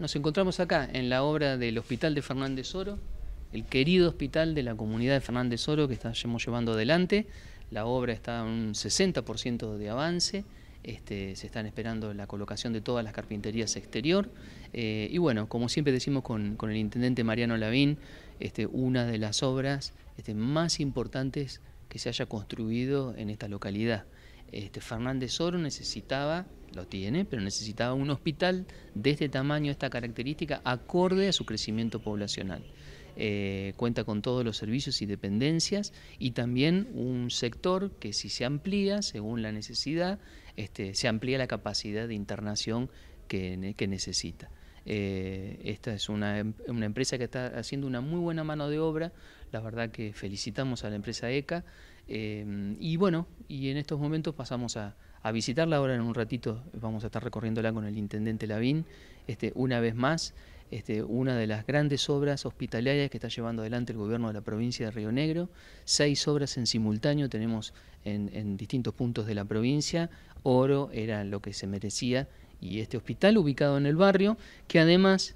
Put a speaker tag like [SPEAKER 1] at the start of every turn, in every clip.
[SPEAKER 1] Nos encontramos acá en la obra del Hospital de Fernández Oro, el querido hospital de la comunidad de Fernández Oro que estamos llevando adelante. La obra está a un 60% de avance. Este, se están esperando la colocación de todas las carpinterías exterior. Eh, y bueno, como siempre decimos con, el intendente Mariano Lavín, este, una de las obras este, más importantes que se haya construido en esta localidad este, Fernández Oro necesitaba, lo tiene, pero necesitaba un hospital de este tamaño, esta característica, acorde a su crecimiento poblacional. Eh, cuenta con todos los servicios y dependencias y también un sector que si se amplía según la necesidad, este, se amplía la capacidad de internación que necesita. Eh, esta es em, una, empresa que está haciendo una muy buena mano de obra, la verdad que felicitamos a la empresa ECA. Em, y bueno, y en estos momentos pasamos a, visitarla, ahora en un ratito vamos a estar recorriéndola con el intendente Lavín, este, una vez más, este, una de las grandes obras hospitalarias que está llevando adelante el gobierno de la provincia de Río Negro, seis obras en simultáneo tenemos en distintos puntos de la provincia, oro era lo que se merecía y este hospital ubicado en el barrio, que además,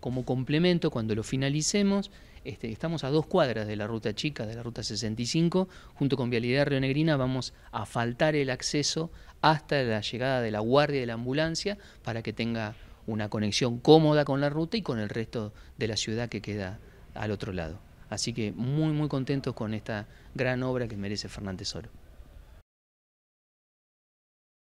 [SPEAKER 1] como complemento, cuando lo finalicemos, este, estamos a dos cuadras de la ruta chica, de la ruta 65, junto con Vialidad Rionegrina vamos a faltar el acceso hasta la llegada de la guardia de la ambulancia para que tenga una conexión cómoda con la ruta y con el resto de la ciudad que queda al otro lado. Así que muy, muy contentos con esta gran obra que merece Fernández Oro.